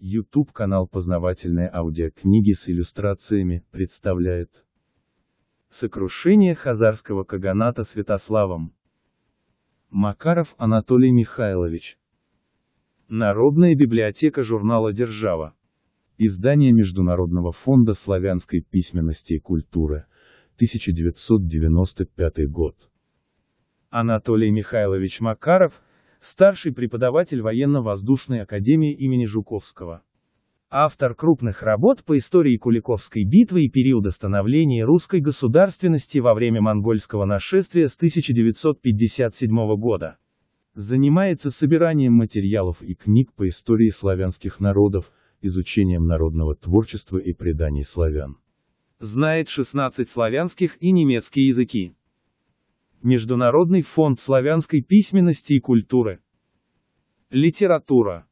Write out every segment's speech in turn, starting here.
YouTube канал «Познавательные аудиокниги с иллюстрациями» представляет Сокрушение хазарского каганата Святославом Макаров Анатолий Михайлович Народная библиотека журнала «Держава» Издание Международного фонда славянской письменности и культуры 1995 год Анатолий Михайлович Макаров – старший преподаватель военно-воздушной академии имени Жуковского. Автор крупных работ по истории Куликовской битвы и периода становления русской государственности во время монгольского нашествия с 1957 года. Занимается собиранием материалов и книг по истории славянских народов, изучением народного творчества и преданий славян. Знает 16 славянских и немецкие языки. Международный фонд славянской письменности и культуры. Литература.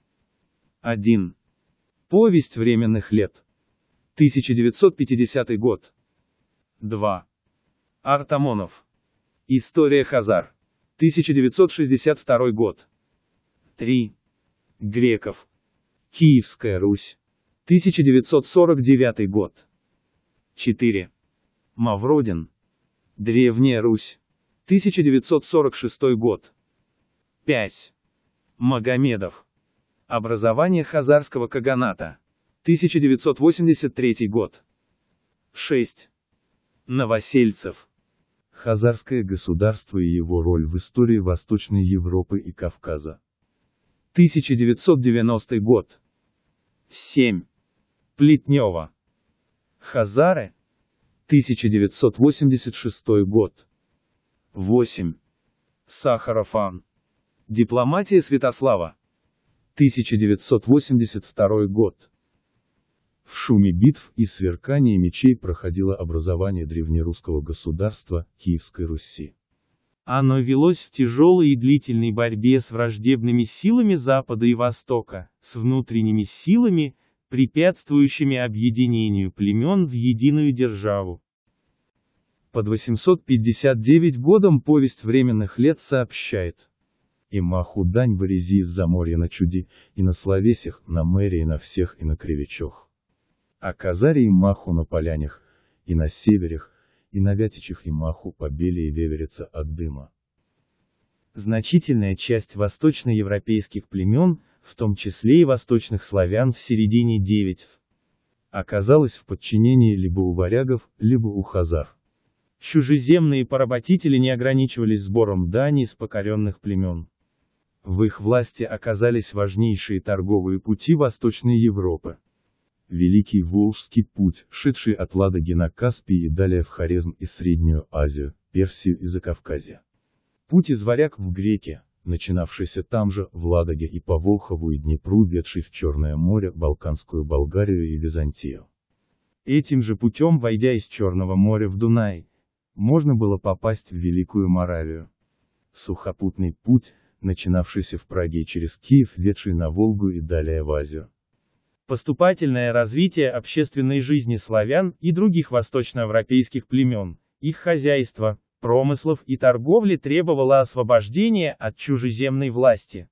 1. Повесть временных лет. 1950 год. 2. Артамонов. История Хазар. 1962 год. 3. Греков. Киевская Русь. 1949 год. 4. Мавродин. Древняя Русь. 1946 год. 5. Магомедов. Образование Хазарского каганата. 1983 год. 6. Новосельцев. Хазарское государство и его роль в истории Восточной Европы и Кавказа. 1990 год. 7. Плетнева. Хазары. 1986 год. 8. Сахаров Ан. Дипломатия Святослава. 1982 год. В шуме битв и сверкании мечей проходило образование древнерусского государства Киевской Руси. Оно велось в тяжелой и длительной борьбе с враждебными силами Запада и Востока, с внутренними силами, препятствующими объединению племен в единую державу под 859 годом повесть временных лет сообщает. И маху дань вырези из за моря на чуди, и на словесях, на мэре, и на всех, и на кривичах. А казаре и маху на полянях, и на северях, и на вятичах и маху побели побелее веверится от дыма. Значительная часть восточноевропейских племен, в том числе и восточных славян в середине 9 оказалась в подчинении либо у варягов, либо у хазар. Чужеземные поработители не ограничивались сбором дани из покоренных племен. В их власти оказались важнейшие торговые пути Восточной Европы. Великий Волжский путь, шедший от Ладоги на Каспий и далее в Хорезм и Среднюю Азию, Персию и Закавказье. Путь из Варяг в Греки, начинавшийся там же, в Ладоге и по Волхову и Днепру, ведший в Черное море, Балканскую Болгарию и Византию. Этим же путем, войдя из Черного моря в Дунай, можно было попасть в Великую Моравию. Сухопутный путь, начинавшийся в Праге через Киев, ведший на Волгу и далее в Азию. Поступательное развитие общественной жизни славян и других восточноевропейских племен, их хозяйства, промыслов и торговли требовало освобождения от чужеземной власти.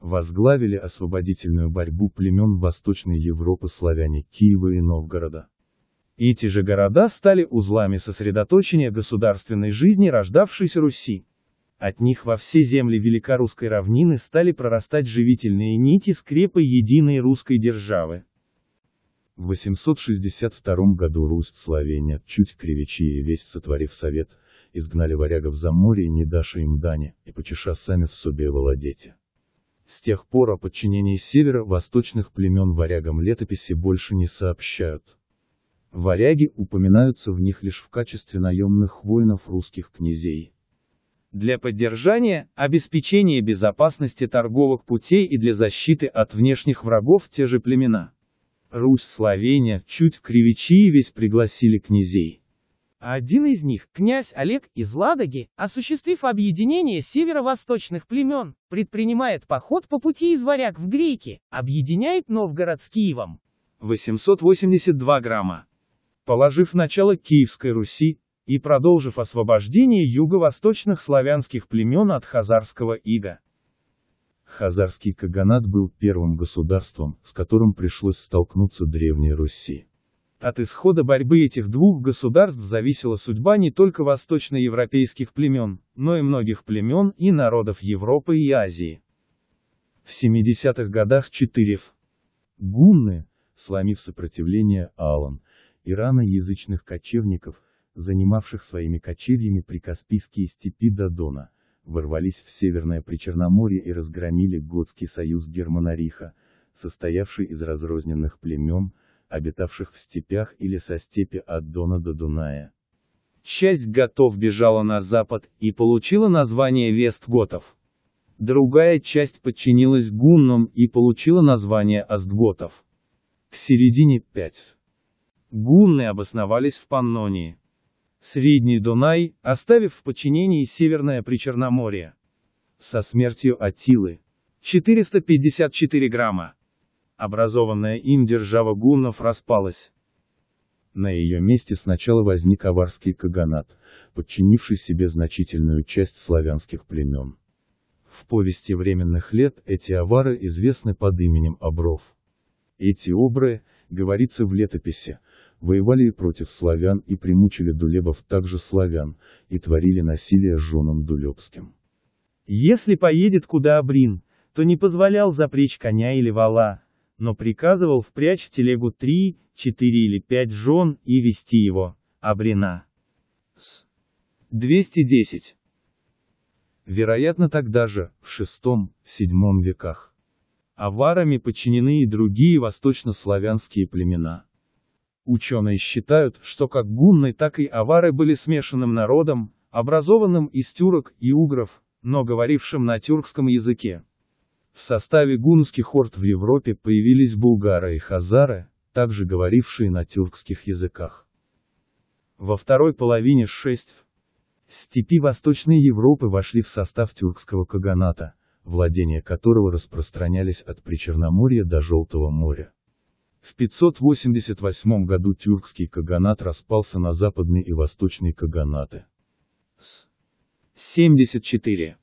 Возглавили освободительную борьбу племен Восточной Европы славяне Киева и Новгорода. Эти же города стали узлами сосредоточения государственной жизни рождавшейся Руси. От них во все земли Великорусской равнины стали прорастать живительные нити скрепы единой русской державы. В 862 году Русь, Словения, чуть и весь сотворив совет, изгнали варягов за море не даши им дани, и почеша сами в собе володете. С тех пор о подчинении севера восточных племен варягам летописи больше не сообщают. Варяги упоминаются в них лишь в качестве наемных воинов русских князей. Для поддержания, обеспечения безопасности торговых путей и для защиты от внешних врагов те же племена. Русь, Словения, чуть в Кривичи весь пригласили князей. Один из них, князь Олег из Ладоги, осуществив объединение северо-восточных племен, предпринимает поход по пути из Варяг в Греки, объединяет Новгород с Киевом. 882 грамма положив начало Киевской Руси, и продолжив освобождение юго-восточных славянских племен от хазарского ига. Хазарский каганат был первым государством, с которым пришлось столкнуться Древней Руси. От исхода борьбы этих двух государств зависела судьба не только восточноевропейских племен, но и многих племен и народов Европы и Азии. В 70-х годах Четырев. Гунны, сломив сопротивление Алан, ираноязычных кочевников, занимавших своими кочевьями прикаспийские степи до Дона, ворвались в Северное Причерноморье и разгромили Готский союз Германариха, состоявший из разрозненных племен, обитавших в степях или со степи от Дона до Дуная. Часть готов бежала на запад и получила название Вестготов. Другая часть подчинилась гуннам и получила название Астготов. В середине 5 гунны обосновались в Паннонии. Средний Дунай, оставив в подчинении Северное Причерноморье. Со смертью Атилы. 454 грамма. Образованная им держава гуннов распалась. На ее месте сначала возник аварский каганат, подчинивший себе значительную часть славянских племен. В повести временных лет эти авары известны под именем Обров. Эти обры, говорится в летописи, воевали и против славян и примучили дулебов также славян, и творили насилие женам дулебским. Если поедет куда Абрин, то не позволял запречь коня или вала, но приказывал впрячь в телегу три, четыре или пять жен и вести его, Абрина. С. 210. Вероятно тогда же, в шестом, седьмом веках. Аварами подчинены и другие восточнославянские племена. Ученые считают, что как гунны, так и авары были смешанным народом, образованным из тюрок и угров, но говорившим на тюркском языке. В составе гунских орд в Европе появились булгары и хазары, также говорившие на тюркских языках. Во второй половине 6 степи Восточной Европы вошли в состав тюркского каганата, владения которого распространялись от Причерноморья до Желтого моря. В 588 году тюркский каганат распался на западные и восточные каганаты. С. 74.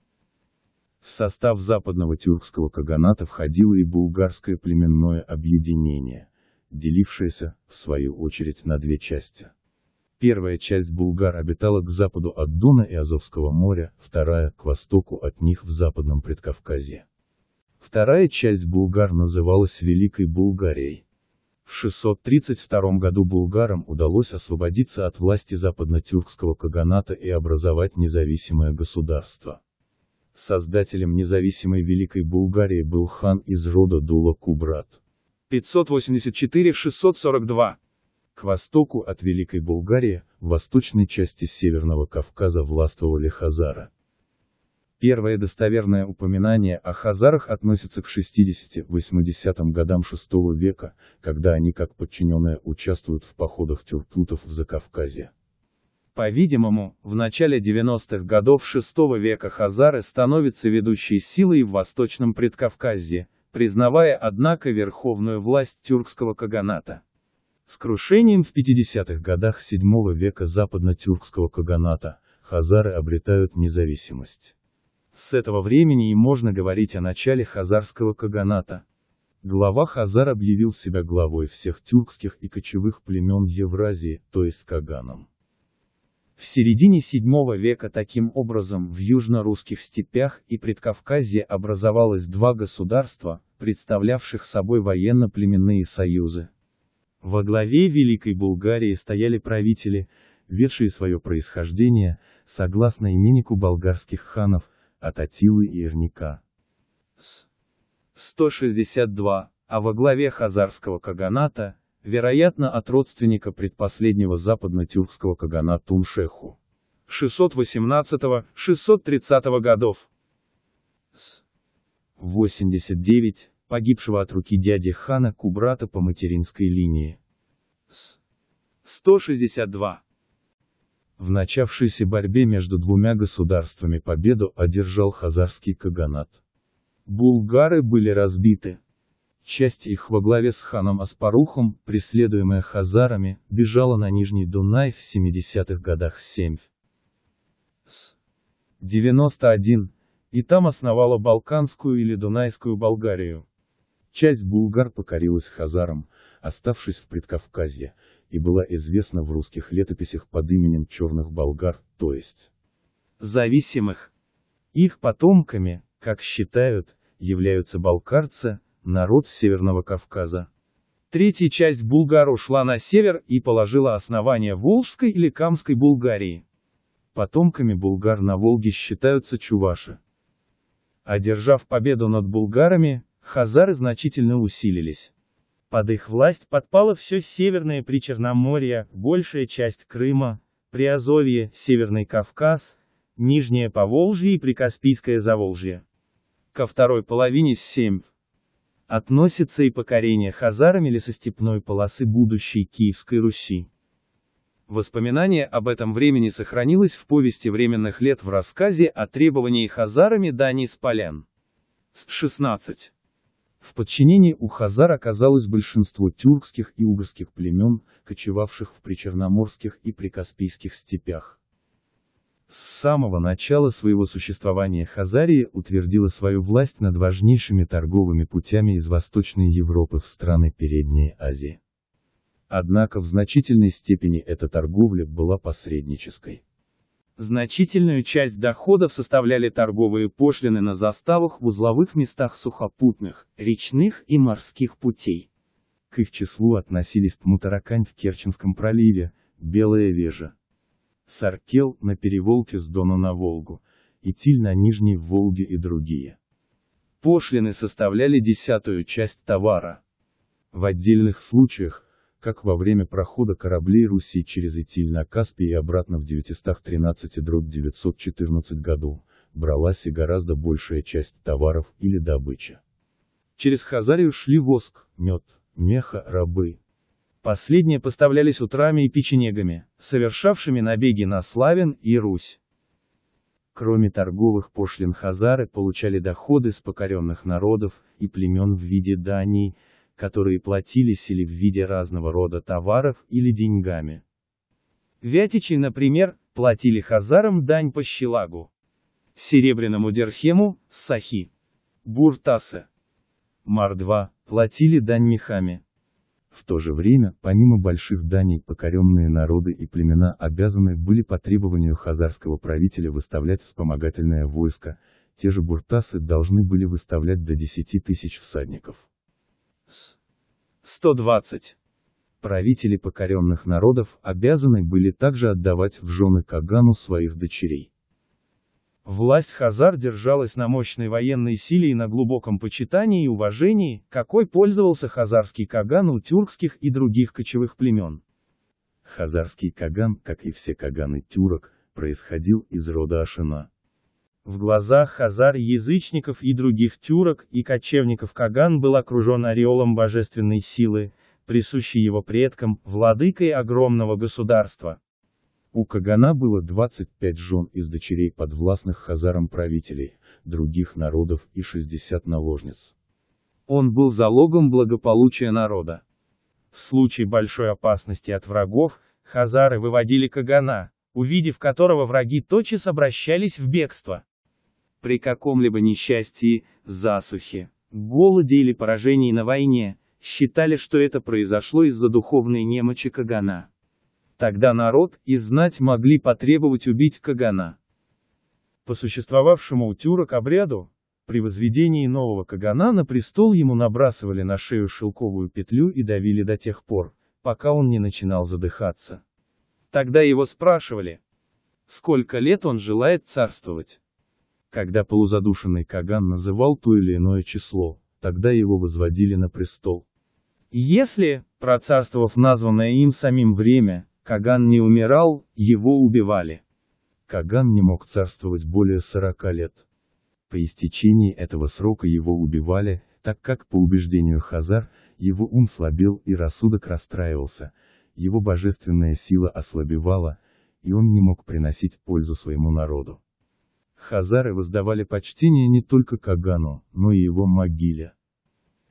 В состав западного тюркского каганата входило и булгарское племенное объединение, делившееся, в свою очередь, на две части. Первая часть булгар обитала к западу от Дуна и Азовского моря, вторая – к востоку от них в западном Предкавказье. Вторая часть булгар называлась Великой Булгарией. В 632 году булгарам удалось освободиться от власти западно-тюркского каганата и образовать независимое государство. Создателем независимой Великой Булгарии был хан из рода Дула Кубрат. 584-642 К востоку от Великой Булгарии, в восточной части Северного Кавказа властвовали хазары. Первое достоверное упоминание о хазарах относится к 60-80 годам VI века, когда они как подчиненные участвуют в походах тюркутов в Закавказье. По-видимому, в начале 90-х годов VI века хазары становятся ведущей силой в Восточном Предкавказье, признавая однако верховную власть тюркского каганата. С крушением в 50-х годах VII века западно-тюркского каганата, хазары обретают независимость. С этого времени и можно говорить о начале хазарского каганата. Глава Хазар объявил себя главой всех тюркских и кочевых племен Евразии, то есть Каганом. В середине VII века таким образом в южно-русских степях и Предкавказье образовалось два государства, представлявших собой военно-племенные союзы. Во главе Великой Булгарии стояли правители, ведшие свое происхождение, согласно именику болгарских ханов, от Атилы и Ирника. С 162, а во главе хазарского каганата, вероятно от родственника предпоследнего западно-тюркского каганата Туншеху. 618-630 годов. С 89, погибшего от руки дяди хана Кубрата по материнской линии. С 162, в начавшейся борьбе между двумя государствами победу одержал хазарский каганат. Булгары были разбиты. Часть их во главе с ханом Аспарухом, преследуемая хазарами, бежала на Нижний Дунай в 70-х годах 7. С 91, и там основала Балканскую или Дунайскую Болгарию. Часть булгар покорилась хазарам, оставшись в Предкавказье, и была известна в русских летописях под именем черных болгар, то есть зависимых. Их потомками, как считают, являются балкарцы, народ Северного Кавказа. Третья часть Булгар ушла на север и положила основание Волжской или Камской Булгарии. Потомками Булгар на Волге считаются чуваши. Одержав победу над Булгарами, хазары значительно усилились. Под их власть подпало все северное Причерноморье, большая часть Крыма, Приазовье, Северный Кавказ, Нижнее Поволжье и Прикаспийское Заволжье. Ко второй половине семь относится и покорение хазарами лесостепной полосы будущей Киевской Руси. Воспоминание об этом времени сохранилось в повести временных лет в рассказе о требовании хазарами Дани с полян. С 16. В подчинении у хазар оказалось большинство тюркских и угорских племен, кочевавших в причерноморских и прикаспийских степях. С самого начала своего существования Хазария утвердила свою власть над важнейшими торговыми путями из Восточной Европы в страны Передней Азии. Однако в значительной степени эта торговля была посреднической. Значительную часть доходов составляли торговые пошлины на заставах в узловых местах сухопутных, речных и морских путей. К их числу относились Тмутаракань в Керченском проливе, Белая Вежа, Саркел на переволке с Дона на Волгу, Итиль на Нижней Волге и другие. Пошлины составляли десятую часть товара. В отдельных случаях, как во время прохода кораблей Руси через Итиль-на-Каспий и обратно в 913-914 году, бралась и гораздо большая часть товаров или добыча. Через Хазарию шли воск, мед, меха, рабы. Последние поставлялись утрами и печенегами, совершавшими набеги на Славин и Русь. Кроме торговых пошлин хазары получали доходы с покоренных народов и племен в виде даний, которые платились или в виде разного рода товаров или деньгами. Вятичи, например, платили хазарам дань по щелагу, серебряному дирхему, сахи, буртасы, мар платили дань мехами. В то же время, помимо больших даней, покоренные народы и племена обязаны были по требованию хазарского правителя выставлять вспомогательное войско, те же буртасы должны были выставлять до 10 тысяч всадников. С. 120. Правители покоренных народов обязаны были также отдавать в жены Кагану своих дочерей. Власть Хазар держалась на мощной военной силе и на глубоком почитании и уважении, какой пользовался хазарский Каган у тюркских и других кочевых племен. Хазарский Каган, как и все Каганы тюрок, происходил из рода Ашина. В глазах хазар, язычников и других тюрок и кочевников Каган был окружен ореолом божественной силы, присущей его предкам, владыкой огромного государства. У Кагана было 25 жен из дочерей подвластных хазарам правителей, других народов и 60 наложниц. Он был залогом благополучия народа. В случае большой опасности от врагов, хазары выводили Кагана, увидев которого враги тотчас обращались в бегство при каком-либо несчастье, засухе, голоде или поражении на войне, считали, что это произошло из-за духовной немочи Кагана. Тогда народ и знать могли потребовать убить Кагана. По существовавшему у тюрок обряду, при возведении нового Кагана на престол ему набрасывали на шею шелковую петлю и давили до тех пор, пока он не начинал задыхаться. Тогда его спрашивали, сколько лет он желает царствовать. Когда полузадушенный Каган называл то или иное число, тогда его возводили на престол. Если, процарствовав названное им самим время, Каган не умирал, его убивали. Каган не мог царствовать более 40 лет. По истечении этого срока его убивали, так как, по убеждению Хазар, его ум слабел и рассудок расстраивался, его божественная сила ослабевала, и он не мог приносить пользу своему народу. Хазары воздавали почтение не только Кагану, но и его могиле.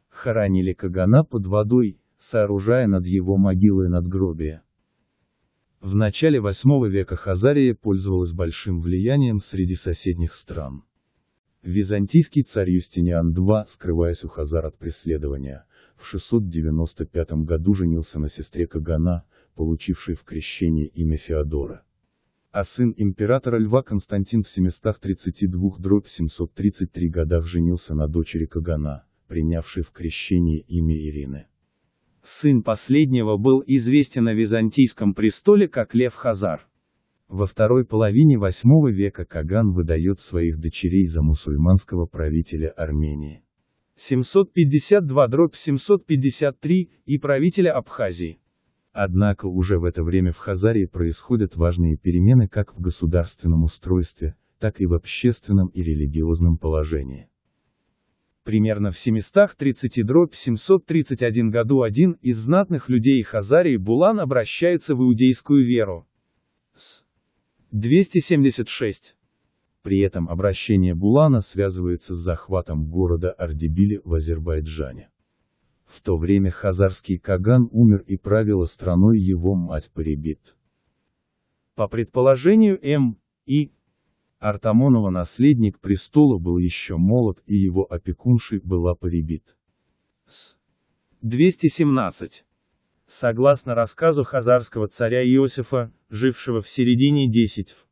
Хоронили Кагана под водой, сооружая над его могилой надгробие. В начале VIII века Хазария пользовалась большим влиянием среди соседних стран. Византийский царь Юстиниан II, скрываясь у хазар от преследования, в 695 году женился на сестре Кагана, получившей в крещении имя Феодора а сын императора Льва Константин в 732-733 годах женился на дочери Кагана, принявшей в крещении имя Ирины. Сын последнего был известен на византийском престоле как Лев Хазар. Во второй половине VIII века Каган выдает своих дочерей за мусульманского правителя Армении. 752-753 и правителя Абхазии. Однако уже в это время в Хазарии происходят важные перемены как в государственном устройстве, так и в общественном и религиозном положении. Примерно в 730-731 году один из знатных людей Хазарии Булан обращается в иудейскую веру. С 276. При этом обращение Булана связывается с захватом города Ардебили в Азербайджане. В то время хазарский Каган умер и правила страной его мать Парибит. По предположению М. И. Артамонова наследник престола был еще молод и его опекуншей была Парибит. С. 217. Согласно рассказу хазарского царя Иосифа, жившего в середине 10 в,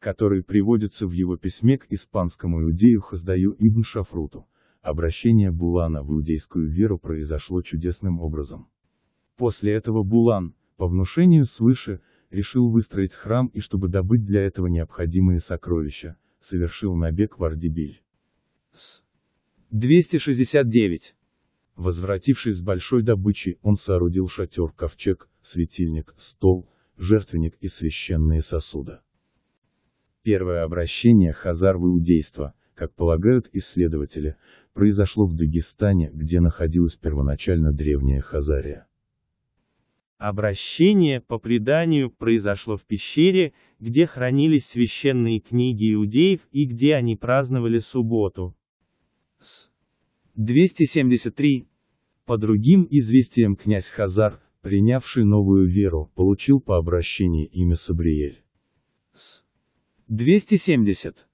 который приводится в его письме к испанскому иудею Хаздаю Ибн Шафруту, Обращение Булана в иудейскую веру произошло чудесным образом. После этого Булан, по внушению свыше, решил выстроить храм и чтобы добыть для этого необходимые сокровища, совершил набег в Ардебиль. С. 269. Возвратившись с большой добычей, он соорудил шатер, ковчег, светильник, стол, жертвенник и священные сосуды. Первое обращение Хазар в иудейство, как полагают исследователи, произошло в Дагестане, где находилась первоначально древняя Хазария. Обращение, по преданию, произошло в пещере, где хранились священные книги иудеев и где они праздновали субботу. С. 273. По другим известиям князь Хазар, принявший новую веру, получил по обращению имя Сабриэль. С. 270.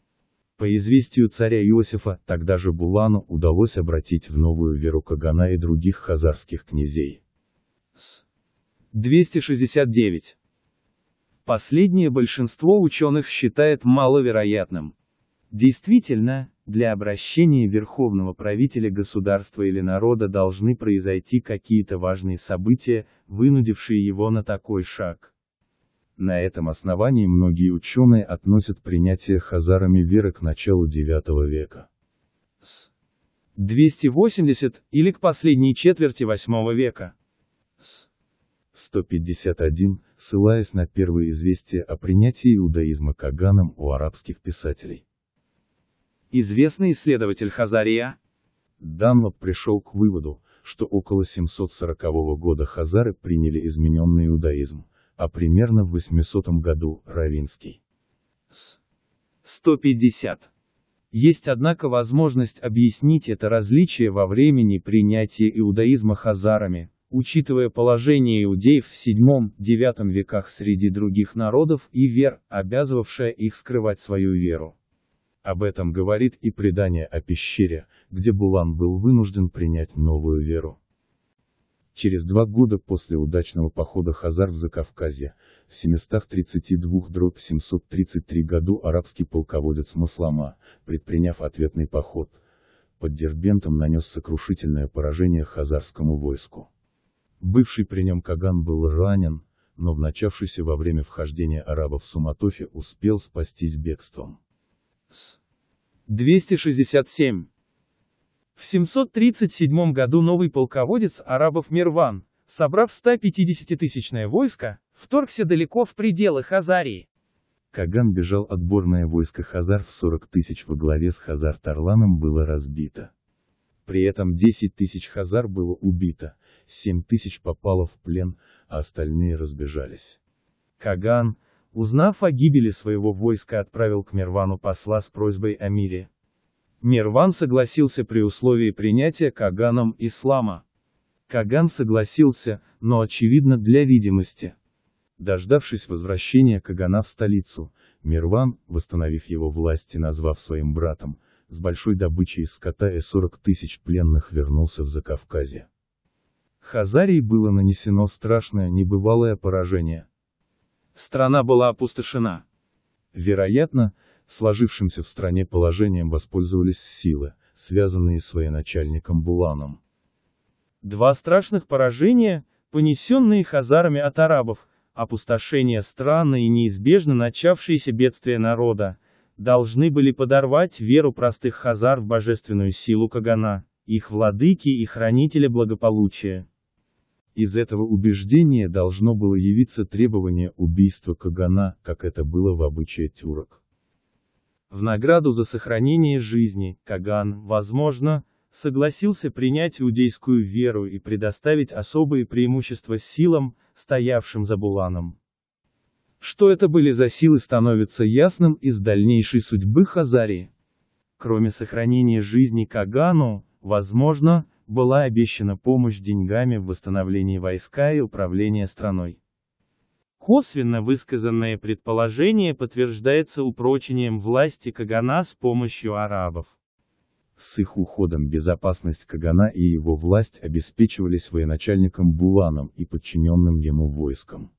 По известию царя Иосифа, тогда же Булану удалось обратить в новую веру Кагана и других хазарских князей. С. 269. Последнее большинство ученых считает маловероятным. Действительно, для обращения верховного правителя государства или народа должны произойти какие-то важные события, вынудившие его на такой шаг. На этом основании многие ученые относят принятие хазарами веры к началу IX века. С. 280, или к последней четверти VIII века. С. 151, ссылаясь на первые известия о принятии иудаизма Каганом у арабских писателей. Известный исследователь Хазария Данлоп пришел к выводу, что около 740 года хазары приняли измененный иудаизм, а примерно в 800 году Равинский с 150. Есть однако возможность объяснить это различие во времени принятия иудаизма хазарами, учитывая положение иудеев в VII-IX веках среди других народов и вер, обязывавшая их скрывать свою веру. Об этом говорит и предание о пещере, где Булан был вынужден принять новую веру. Через два года после удачного похода Хазар в Закавказье, в 732-733 году арабский полководец Маслама, предприняв ответный поход, под Дербентом нанес сокрушительное поражение хазарскому войску. Бывший при нем Каган был ранен, но в начавшейся во время вхождения арабов в суматохе успел спастись бегством. С 267 в 737 году новый полководец арабов Мирван, собрав 150-тысячное войско, вторгся далеко в пределы Хазарии. Каган бежал отборное войско Хазар в 40 тысяч во главе с Хазар Тарланом было разбито. При этом 10 тысяч Хазар было убито, 7 тысяч попало в плен, а остальные разбежались. Каган, узнав о гибели своего войска, отправил к Мирвану посла с просьбой о мире, Мирван согласился при условии принятия Каганом ислама. Каган согласился, но очевидно для видимости. Дождавшись возвращения Кагана в столицу, Мирван, восстановив его власть и назвав своим братом, с большой добычей из скота и 40 тысяч пленных вернулся в Закавказье. Хазарии было нанесено страшное небывалое поражение. Страна была опустошена. Вероятно, Сложившимся в стране положением воспользовались силы, связанные с военачальником Буланом. Два страшных поражения, понесенные хазарами от арабов, опустошение страны и неизбежно начавшиеся бедствия народа, должны были подорвать веру простых хазар в божественную силу Кагана, их владыки и хранителя благополучия. Из этого убеждения должно было явиться требование убийства Кагана, как это было в обычае тюрок в награду за сохранение жизни, Каган, возможно, согласился принять иудейскую веру и предоставить особые преимущества силам, стоявшим за Буланом. Что это были за силы становится ясным из дальнейшей судьбы хазарии. Кроме сохранения жизни Кагану, возможно, была обещана помощь деньгами в восстановлении войска и управления страной. Косвенно высказанное предположение подтверждается упрочением власти Кагана с помощью арабов. С их уходом безопасность Кагана и его власть обеспечивались военачальником Буланом и подчиненным ему войском.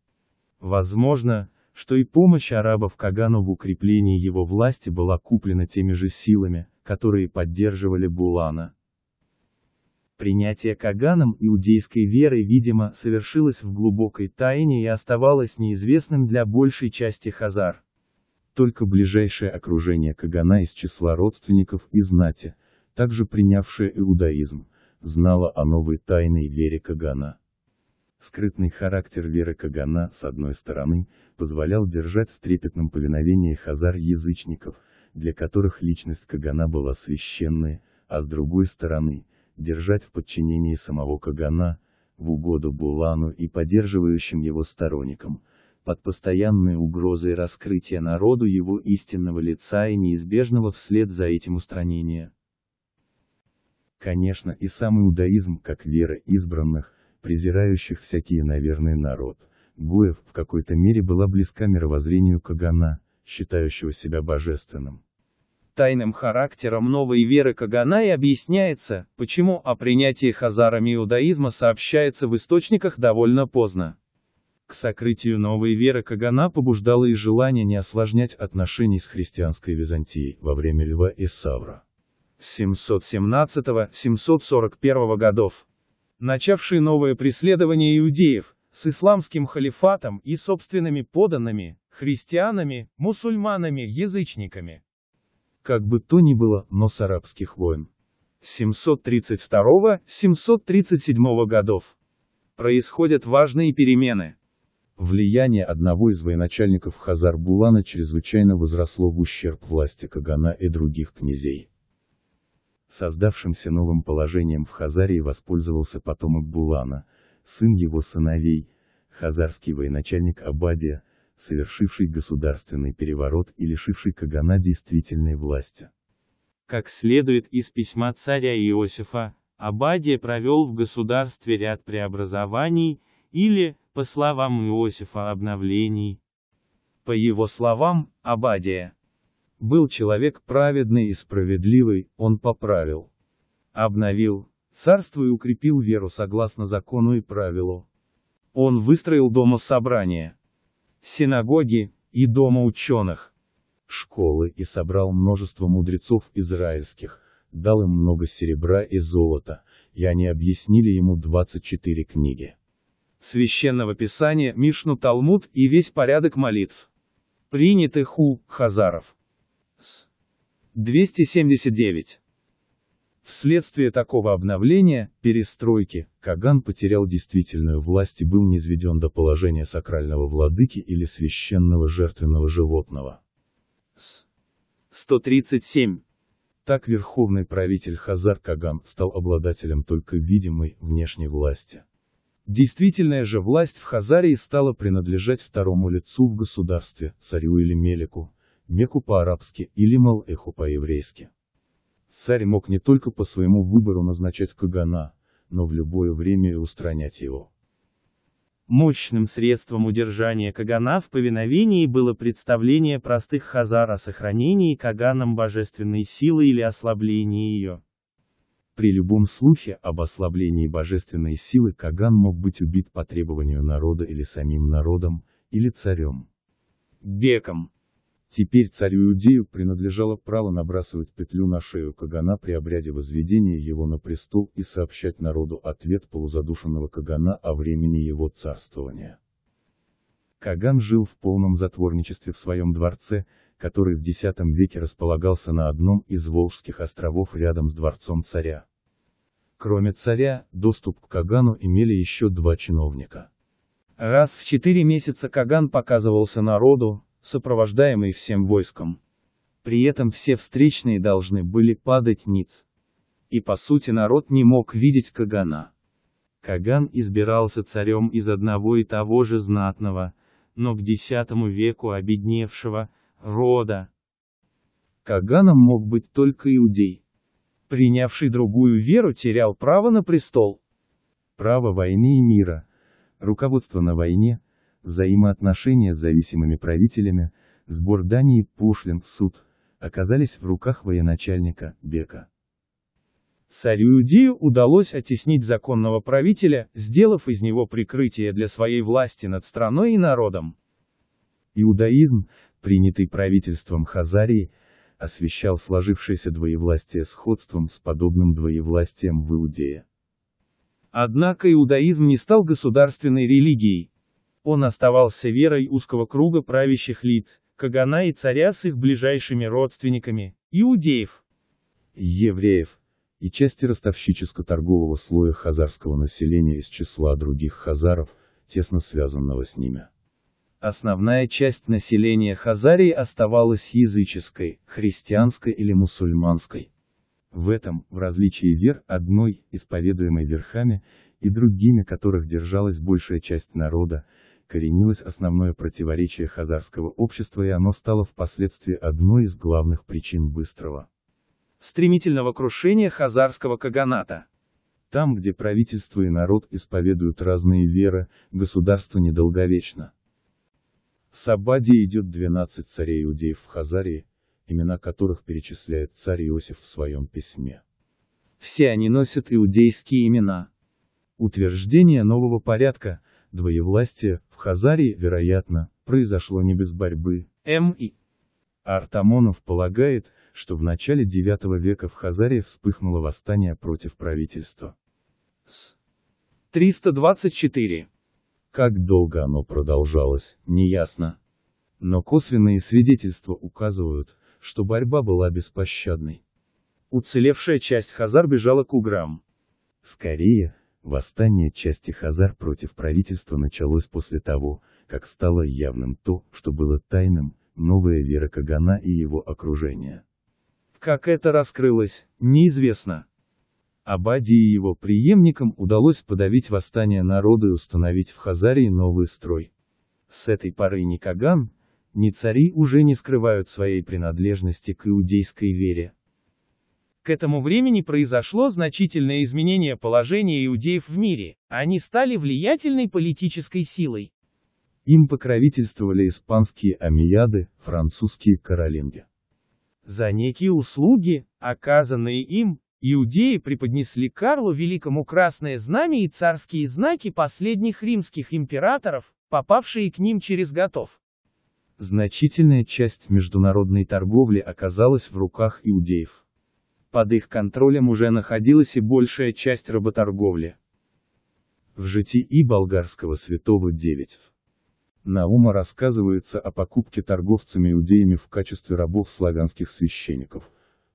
Возможно, что и помощь арабов Кагану в укреплении его власти была куплена теми же силами, которые поддерживали Булана. Принятие Каганом иудейской веры, видимо, совершилось в глубокой тайне и оставалось неизвестным для большей части хазар. Только ближайшее окружение Кагана из числа родственников и знати, также принявшее иудаизм, знало о новой тайной вере Кагана. Скрытный характер веры Кагана, с одной стороны, позволял держать в трепетном повиновении хазар язычников, для которых личность Кагана была священной, а с другой стороны – держать в подчинении самого Кагана, в угоду Булану и поддерживающим его сторонникам, под постоянной угрозой раскрытия народу его истинного лица и неизбежного вслед за этим устранения. Конечно и сам иудаизм как вера избранных, презирающих всякие наверное народ, Гуев в какой-то мере была близка мировоззрению Кагана, считающего себя божественным тайным характером новой веры Каганай объясняется, почему о принятии хазарами иудаизма сообщается в источниках довольно поздно. К сокрытию новой веры Кагана побуждало и желание не осложнять отношений с христианской Византией во время Льва и Савра. 717-741 годов. Начавшие новое преследование иудеев, с исламским халифатом и собственными поданными, христианами, мусульманами, язычниками. Как бы то ни было, но с арабских войн. 732-737 годов. Происходят важные перемены. Влияние одного из военачальников Хазар-Булана чрезвычайно возросло в ущерб власти Кагана и других князей. Создавшимся новым положением в Хазарии воспользовался потомок Булана, сын его сыновей, хазарский военачальник Абадия, совершивший государственный переворот и лишивший Кагана действительной власти. Как следует из письма царя Иосифа, Абадия провел в государстве ряд преобразований, или, по словам Иосифа, обновлений. По его словам, Абадия был человек праведный и справедливый, он поправил, обновил, царство и укрепил веру согласно закону и правилу. Он выстроил дома собрания синагоги и дома ученых, школы и собрал множество мудрецов израильских, дал им много серебра и золота, и они объяснили ему 24 книги. Священного Писания, Мишну Талмуд и весь порядок молитв. Принятых у Хазаров. С. 279. Вследствие такого обновления, перестройки, Каган потерял действительную власть и был низведен до положения сакрального владыки или священного жертвенного животного. С. 137. Так верховный правитель Хазар Каган стал обладателем только видимой внешней власти. Действительная же власть в Хазарии стала принадлежать второму лицу в государстве, царю или мелику, меку по-арабски или мал-эху по-еврейски. Царь мог не только по своему выбору назначать Кагана, но в любое время и устранять его. Мощным средством удержания Кагана в повиновении было представление простых хазар о сохранении Каганом божественной силы или ослаблении ее. При любом слухе об ослаблении божественной силы Каган мог быть убит по требованию народа или самим народом, или царем. Беком. Теперь царю Иудею принадлежало право набрасывать петлю на шею Кагана при обряде возведения его на престол и сообщать народу ответ полузадушенного Кагана о времени его царствования. Каган жил в полном затворничестве в своем дворце, который в X веке располагался на одном из Волжских островов рядом с дворцом царя. Кроме царя, доступ к Кагану имели еще два чиновника. Раз в четыре месяца Каган показывался народу, сопровождаемый всем войском. При этом все встречные должны были падать ниц. И по сути народ не мог видеть Кагана. Каган избирался царем из одного и того же знатного, но к X веку обедневшего, рода. Каганом мог быть только иудей. Принявший другую веру терял право на престол. Право войны и мира, руководство на войне, взаимоотношения с зависимыми правителями, сбор даний и пошлин в суд, оказались в руках военачальника Бека. Царю удалось оттеснить законного правителя, сделав из него прикрытие для своей власти над страной и народом. Иудаизм, принятый правительством Хазарии, освещал сложившееся двоевластие сходством с подобным двоевластием в Иудее. Однако иудаизм не стал государственной религией, он оставался верой узкого круга правящих лиц, Кагана и царя с их ближайшими родственниками, иудеев, евреев, и части ростовщическо-торгового слоя хазарского населения из числа других хазаров, тесно связанного с ними. Основная часть населения Хазарии оставалась языческой, христианской или мусульманской. В этом, в различии вер одной, исповедуемой верхами, и другими которых держалась большая часть народа, коренилось основное противоречие хазарского общества и оно стало впоследствии одной из главных причин быстрого стремительного крушения хазарского каганата. Там, где правительство и народ исповедуют разные веры, государство недолговечно. С Абадии идет 12 царей иудеев в Хазарии, имена которых перечисляет царь Иосиф в своем письме. Все они носят иудейские имена. Утверждение нового порядка, Двоевластие в Хазарии, вероятно, произошло не без борьбы. М.И. Артамонов полагает, что в начале IX века в Хазарии вспыхнуло восстание против правительства. С. 324. Как долго оно продолжалось, неясно. Но косвенные свидетельства указывают, что борьба была беспощадной. Уцелевшая часть хазар бежала к уграм. Скорее, Восстание части Хазар против правительства началось после того, как стало явным то, что было тайным, новая вера Кагана и его окружения. Как это раскрылось, неизвестно. Абади и его преемникам удалось подавить восстание народа и установить в Хазарии новый строй. С этой поры ни Каган, ни цари уже не скрывают своей принадлежности к иудейской вере, к этому времени произошло значительное изменение положения иудеев в мире, они стали влиятельной политической силой. Им покровительствовали испанские амияды, французские каролинги. За некие услуги, оказанные им, иудеи преподнесли Карлу Великому красное знамя и царские знаки последних римских императоров, попавшие к ним через готов. Значительная часть международной торговли оказалась в руках иудеев под их контролем уже находилась и большая часть работорговли. В житии болгарского святого 9. Наума рассказывается о покупке торговцами-иудеями в качестве рабов славянских священников,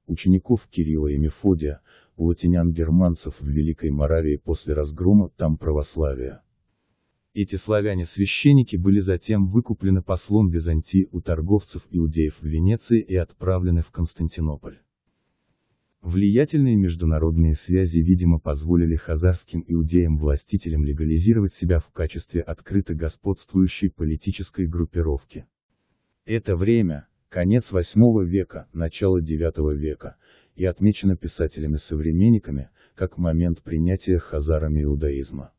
учеников Кирилла и Мефодия, латинян-германцев в Великой Моравии после разгрома там православия. Эти славяне-священники были затем выкуплены послом Византии у торговцев-иудеев в Венеции и отправлены в Константинополь. Влиятельные международные связи видимо позволили хазарским иудеям-властителям легализировать себя в качестве открыто господствующей политической группировки. Это время, конец VIII века, начало IX века, и отмечено писателями-современниками, как момент принятия хазарами иудаизма.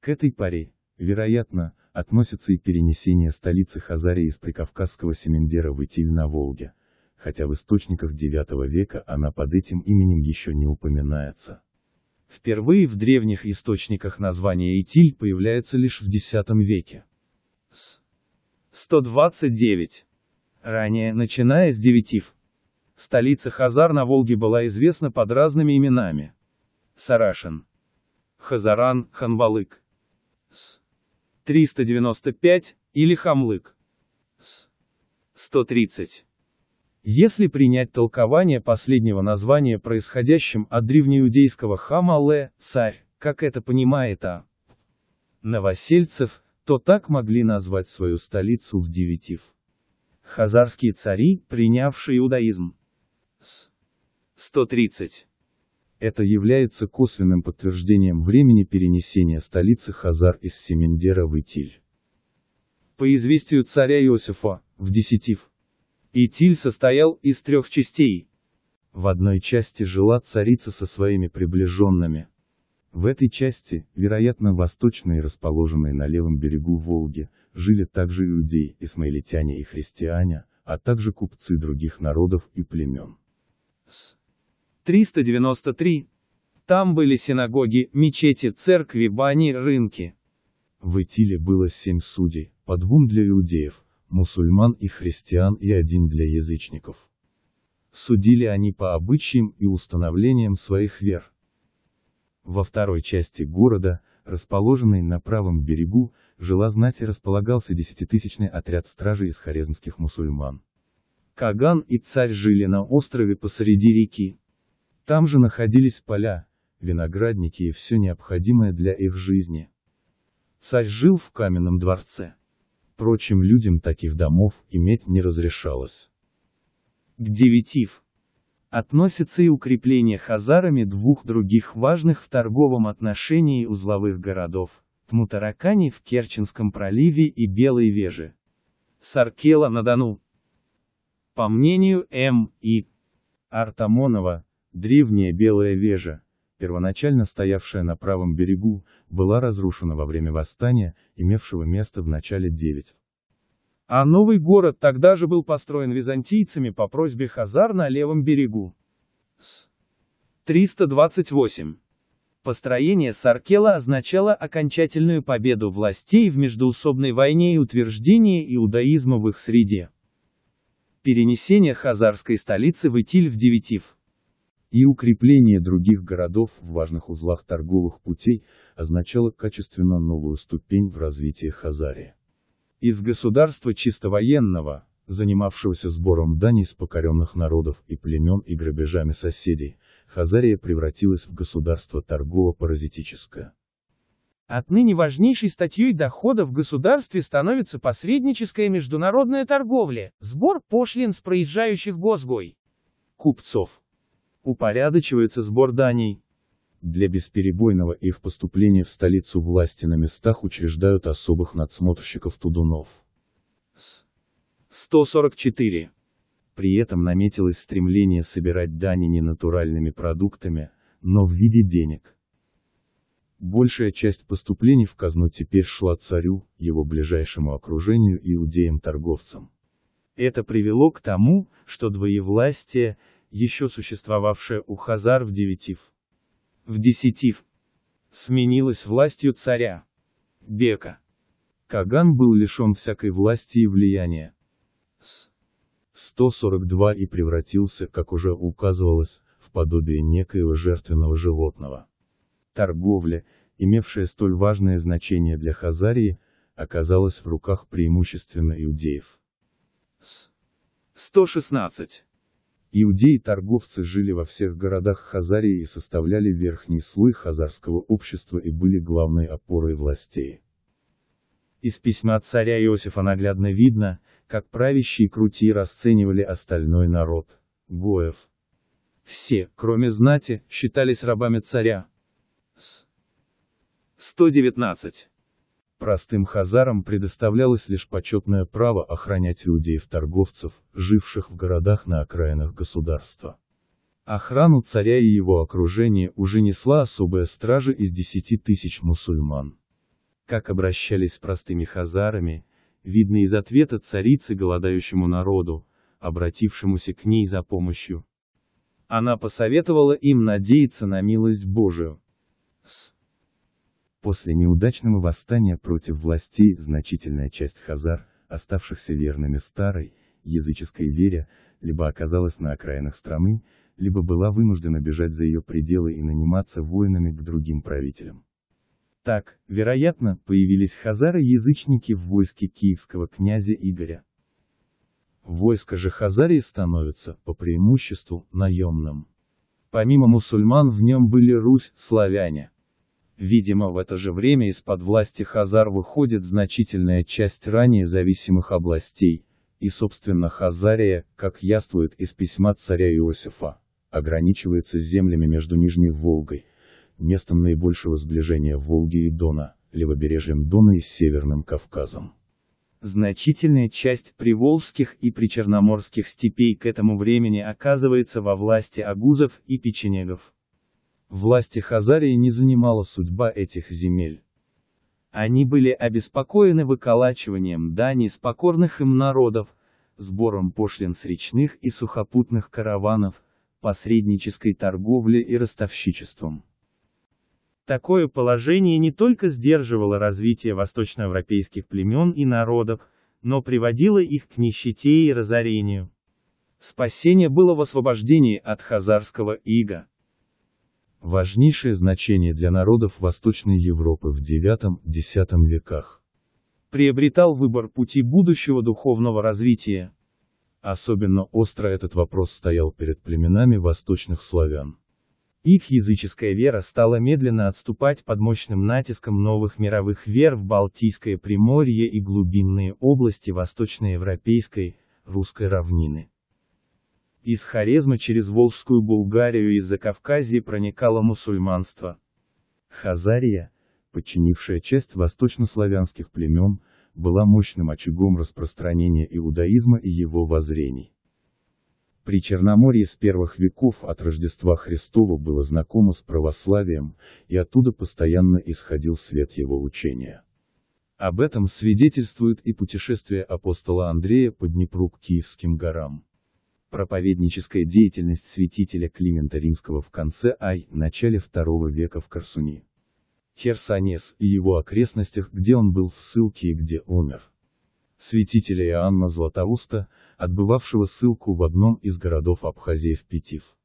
К этой паре, вероятно, относится и перенесение столицы Хазарии из прикавказского Семендера в Итиль на Волге, хотя в источниках IX века она под этим именем еще не упоминается. Впервые в древних источниках название Итиль появляется лишь в X веке. С 129. Ранее, начиная с девятив, столица Хазар на Волге была известна под разными именами. Сарашин, Хазаран, Ханбалык. С 395, или Хамлык. С 130. Если принять толкование последнего названия происходящим от древнеиудейского хамале, царь, как это понимает А. Новосельцев, то так могли назвать свою столицу в Девятив. Хазарские цари, принявшие иудаизм. С. 130. Это является косвенным подтверждением времени перенесения столицы Хазар из Семендера в Итиль. По известию царя Иосифа, в Десятив, Итиль состоял из трех частей. В одной части жила царица со своими приближенными. В этой части, вероятно восточной и расположенной на левом берегу Волги, жили также иудеи, исмаилитяне и христиане, а также купцы других народов и племен. С 393. Там были синагоги, мечети, церкви, бани, рынки. В Итиле было семь судей, по двум для иудеев, мусульман и христиан и один для язычников. Судили они по обычаям и установлениям своих вер. Во второй части города, расположенной на правом берегу, жила знать и располагался десятитысячный отряд стражи из хорезмских мусульман. Каган и царь жили на острове посреди реки. Там же находились поля, виноградники и все необходимое для их жизни. Царь жил в каменном дворце. Впрочем, людям таких домов иметь не разрешалось. К девятив относится и укрепление хазарами двух других важных в торговом отношении узловых городов – Тмутаракани в Керченском проливе и Белой Вежи. Саркела на Дону. По мнению М. И. Артамонова, древняя Белая Вежа – первоначально стоявшая на правом берегу, была разрушена во время восстания, имевшего место в начале 9. А новый город тогда же был построен византийцами по просьбе Хазар на левом берегу. С. 328. Построение Саркела означало окончательную победу властей в междуусобной войне и утверждение иудаизма в их среде. Перенесение хазарской столицы в Итиль в Девятив и укрепление других городов в важных узлах торговых путей означало качественно новую ступень в развитии Хазарии. Из государства чисто военного, занимавшегося сбором дани с покоренных народов и племен и грабежами соседей, Хазария превратилась в государство торгово-паразитическое. Отныне важнейшей статьей дохода в государстве становится посредническая международная торговля, сбор пошлин с проезжающих госгой. Купцов, Упорядочивается сбор даний. Для бесперебойного их поступления в столицу власти на местах учреждают особых надсмотрщиков-тудунов. С. 144. При этом наметилось стремление собирать дани не натуральными продуктами, но в виде денег. Большая часть поступлений в казну теперь шла царю, его ближайшему окружению и иудеям-торговцам. Это привело к тому, что двоевластие, еще существовавшая у хазар в Девятив. В Десятив. Сменилась властью царя. Бека. Каган был лишен всякой власти и влияния. С. 142 и превратился, как уже указывалось, в подобие некоего жертвенного животного. Торговля, имевшая столь важное значение для Хазарии, оказалась в руках преимущественно иудеев. С. 116. Иудеи-торговцы жили во всех городах Хазарии и составляли верхний слой хазарского общества и были главной опорой властей. Из письма царя Иосифа наглядно видно, как правящие крути расценивали остальной народ. Гоев. Все, кроме знати, считались рабами царя. С. 119. Простым хазарам предоставлялось лишь почетное право охранять иудеев-торговцев, живших в городах на окраинах государства. Охрану царя и его окружение уже несла особая стража из 10 тысяч мусульман. Как обращались с простыми хазарами, видно из ответа царицы голодающему народу, обратившемуся к ней за помощью. Она посоветовала им надеяться на милость Божию. С После неудачного восстания против властей значительная часть хазар, оставшихся верными старой, языческой вере, либо оказалась на окраинах страны, либо была вынуждена бежать за ее пределы и наниматься воинами к другим правителям. Так, вероятно, появились хазары-язычники в войске киевского князя Игоря. Войско же Хазарии становится, по преимуществу, наемным. Помимо мусульман в нем были Русь, славяне, Видимо, в это же время из-под власти Хазар выходит значительная часть ранее зависимых областей, и, собственно, Хазария, как яствует из письма царя Иосифа, ограничивается землями между Нижней Волгой, местом наибольшего сближения Волги и Дона, левобережьем Дона и Северным Кавказом. Значительная часть приволжских и причерноморских степей к этому времени оказывается во власти агузов и печенегов. Власти Хазарии не занимала судьба этих земель. Они были обеспокоены выколачиванием дани с покорных им народов, сбором пошлин с речных и сухопутных караванов, посреднической торговлей и ростовщичеством. Такое положение не только сдерживало развитие восточноевропейских племен и народов, но приводило их к нищете и разорению. Спасение было в освобождении от хазарского ига важнейшее значение для народов Восточной Европы в IX-X веках. Приобретал выбор пути будущего духовного развития. Особенно остро этот вопрос стоял перед племенами восточных славян. Их языческая вера стала медленно отступать под мощным натиском новых мировых вер в Балтийское приморье и глубинные области восточноевропейской, русской равнины. Из Хорезма через Волжскую Булгарию и Закавказье проникало мусульманство. Хазария, подчинившая часть восточнославянских племен, была мощным очагом распространения иудаизма и его воззрений. При Черноморье с первых веков от Рождества Христова было знакомо с православием, и оттуда постоянно исходил свет его учения. Об этом свидетельствует и путешествие апостола Андрея по Днепру к Киевским горам. Проповедническая деятельность святителя Климента Римского в конце Ай, начале II века в Корсуни. Херсонес и его окрестностях, где он был в ссылке и где умер. Святителя Иоанна Златоуста, отбывавшего ссылку в одном из городов Абхазии в Петив.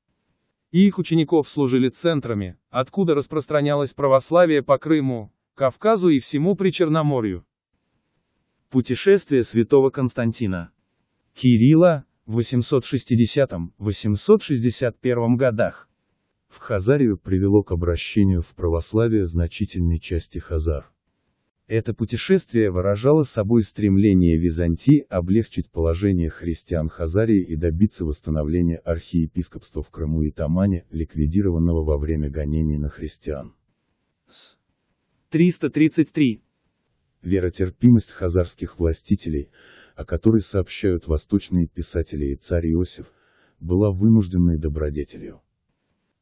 И их учеников служили центрами, откуда распространялось православие по Крыму, Кавказу и всему Причерноморью. Путешествие святого Константина. Кирилла, в 860-861 годах. В Хазарию привело к обращению в православие значительной части хазар. Это путешествие выражало собой стремление Византии облегчить положение христиан Хазарии и добиться восстановления архиепископства в Крыму и Тамане, ликвидированного во время гонений на христиан. С. 333. Веротерпимость хазарских властителей – о которой сообщают восточные писатели и царь Иосиф, была вынужденной добродетелью.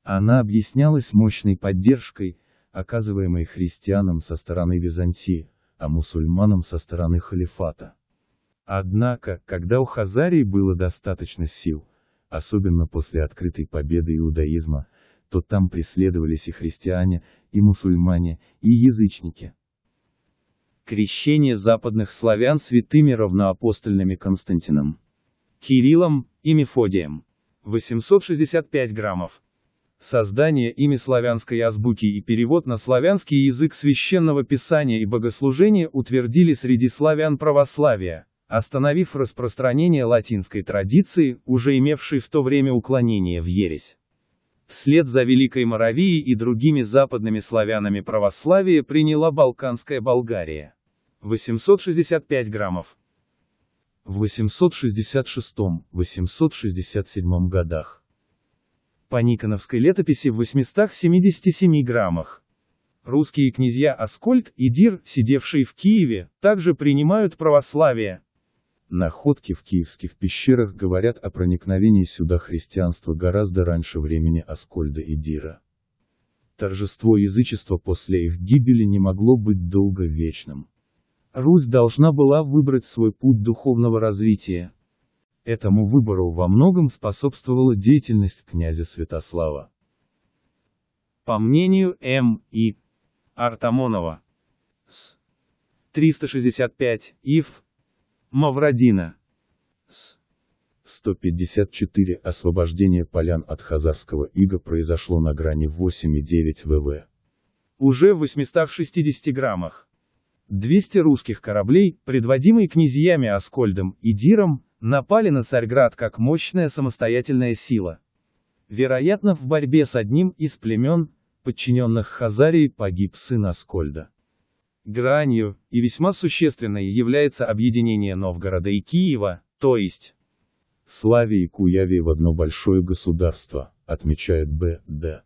Она объяснялась мощной поддержкой, оказываемой христианам со стороны Византии, а мусульманам со стороны халифата. Однако, когда у хазарии было достаточно сил, особенно после открытой победы иудаизма, то там преследовались и христиане, и мусульмане, и язычники крещение западных славян святыми равноапостольными Константином, Кириллом и Мефодием. 865 граммов. Создание ими славянской азбуки и перевод на славянский язык священного писания и богослужения утвердили среди славян православия, остановив распространение латинской традиции, уже имевшей в то время уклонение в ересь. Вслед за Великой Моравией и другими западными славянами православие приняла Балканская Болгария. 865 граммов. В 866-867 годах. По Никоновской летописи в 877 граммах. Русские князья Аскольд и Дир, сидевшие в Киеве, также принимают православие, Находки в киевских пещерах говорят о проникновении сюда христианства гораздо раньше времени Аскольда и Дира. Торжество язычества после их гибели не могло быть долго вечным. Русь должна была выбрать свой путь духовного развития. Этому выбору во многом способствовала деятельность князя Святослава. По мнению М. И. Артамонова, с 365 Ив Мавродина. С. 154 освобождение полян от хазарского ига произошло на грани 8,9 ВВ. Уже в 860 граммах. 200 русских кораблей, предводимые князьями Аскольдом и Диром, напали на Царьград как мощная самостоятельная сила. Вероятно, в борьбе с одним из племен, подчиненных Хазарии, погиб сын Аскольда гранью, и весьма существенной является объединение Новгорода и Киева, то есть Славии и Куявии в одно большое государство, отмечает Б.Д.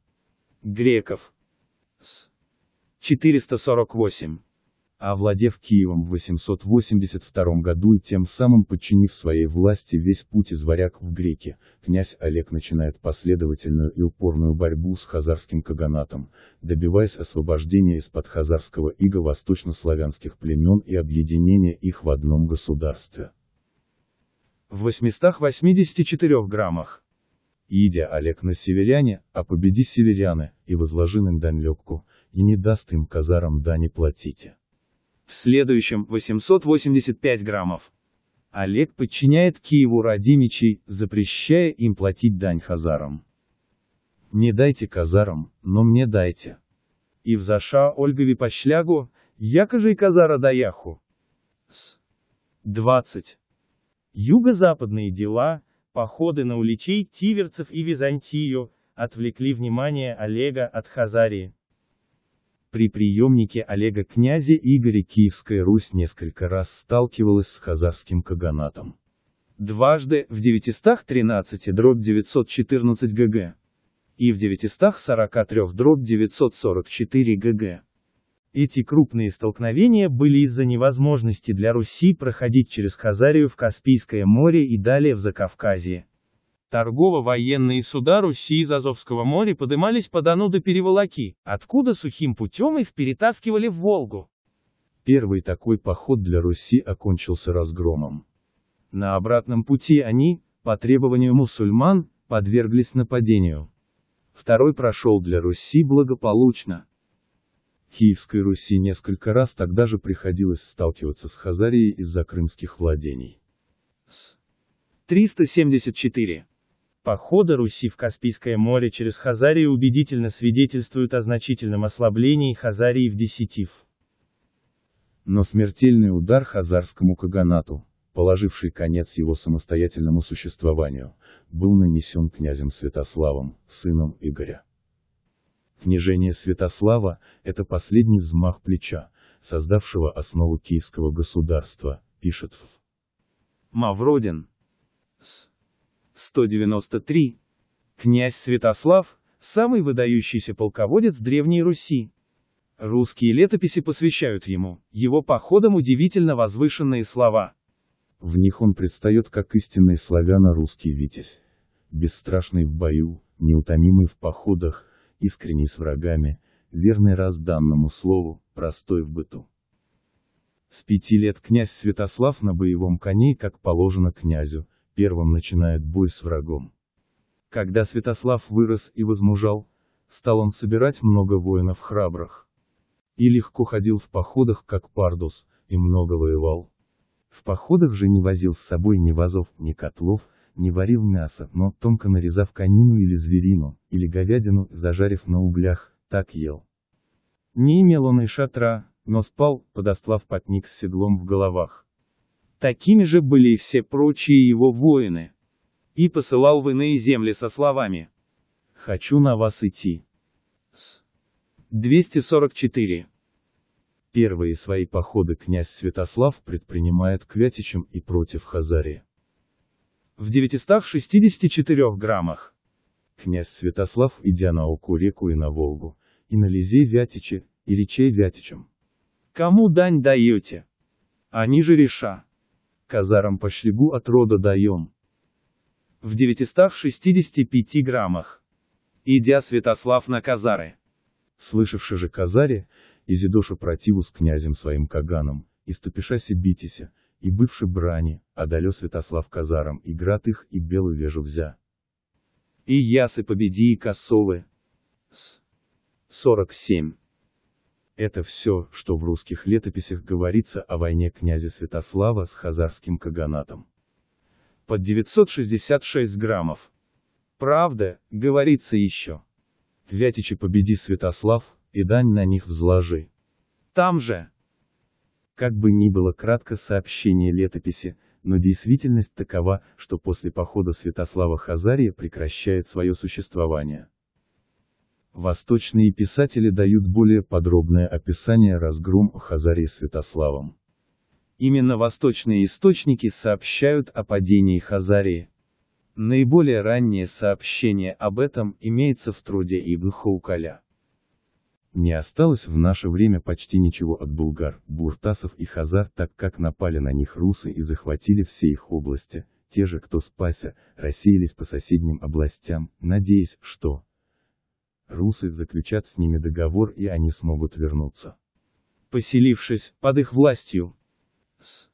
Греков. С. 448 овладев Киевом в 882 году и тем самым подчинив своей власти весь путь из варяг в греки, князь Олег начинает последовательную и упорную борьбу с хазарским каганатом, добиваясь освобождения из-под хазарского ига восточнославянских племен и объединения их в одном государстве. В 884 граммах. Идя Олег на северяне, а победи Северяне, и возложи им дань легку, и не даст им казарам дани платите в следующем 885 граммов. Олег подчиняет Киеву Радимичей, запрещая им платить дань хазарам. «Не дайте казарам, но мне дайте». И в заша Ольгови по шлягу, якоже и казара да яху. С. 20. Юго-западные дела, походы на уличей тиверцев и Византию, отвлекли внимание Олега от Хазарии. При приемнике Олега князя Игоря Киевская Русь несколько раз сталкивалась с хазарским каганатом. Дважды, в 913 дробь 914 ГГ и в 943 дробь 944 ГГ. Эти крупные столкновения были из-за невозможности для Руси проходить через Хазарию в Каспийское море и далее в Закавказье. Торгово-военные суда Руси из Азовского моря подымались по Дону до Переволоки, откуда сухим путем их перетаскивали в Волгу. Первый такой поход для Руси окончился разгромом. На обратном пути они, по требованию мусульман, подверглись нападению. Второй прошел для Руси благополучно. Киевской Руси несколько раз тогда же приходилось сталкиваться с Хазарией из-за крымских владений. С 374 Походы Руси в Каспийское море через Хазарию убедительно свидетельствуют о значительном ослаблении Хазарии в Десятив. Но смертельный удар хазарскому каганату, положивший конец его самостоятельному существованию, был нанесен князем Святославом, сыном Игоря. Княжение Святослава – это последний взмах плеча, создавшего основу киевского государства, пишет Ф. Мавродин. С. 193. Князь Святослав, самый выдающийся полководец Древней Руси. Русские летописи посвящают ему, его походам удивительно возвышенные слова. В них он предстает как истинный славяно-русский витязь. Бесстрашный в бою, неутомимый в походах, искренний с врагами, верный раз данному слову, простой в быту. С пяти лет князь Святослав на боевом коне, как положено князю, первым начинает бой с врагом. Когда Святослав вырос и возмужал, стал он собирать много воинов храбрых. И легко ходил в походах, как пардус, и много воевал. В походах же не возил с собой ни вазов, ни котлов, не варил мясо, но, тонко нарезав конину или зверину, или говядину, зажарив на углях, так ел. Не имел он и шатра, но спал, подослав потник с седлом в головах. Такими же были и все прочие его воины. И посылал в иные земли со словами «Хочу на вас идти». С. 244. Первые свои походы князь Святослав предпринимает к Вятичам и против Хазарии. В 964 граммах. Князь Святослав, идя на Оку реку и на Волгу, и на Лизе Вятичи, и речей Вятичам. Кому дань даете? Они же реша казарам по шлигу от рода даем. В 965 граммах. Идя Святослав на казары. Слышавши же казаре, Изидоша противу с князем своим Каганом, и ступишася битися, и бывши брани, одолел Святослав казарам, и град их, и белую вежу взя. И ясы победи и косовы. С. 47. Это все, что в русских летописях говорится о войне князя Святослава с хазарским каганатом. Под 966 граммов. Правда, говорится еще. Вятичи победи Святослав, и дань на них взложи. Там же. Как бы ни было кратко сообщение летописи, но действительность такова, что после похода Святослава Хазария прекращает свое существование. Восточные писатели дают более подробное описание разгрома Хазарей Святославом. Именно восточные источники сообщают о падении Хазарии. Наиболее раннее сообщение об этом имеется в труде Ибн Хаукаля. Не осталось в наше время почти ничего от булгар, буртасов и хазар, так как напали на них русы и захватили все их области, те же, кто спася, рассеялись по соседним областям, надеясь, что Русы заключат с ними договор и они смогут вернуться. Поселившись, под их властью. С.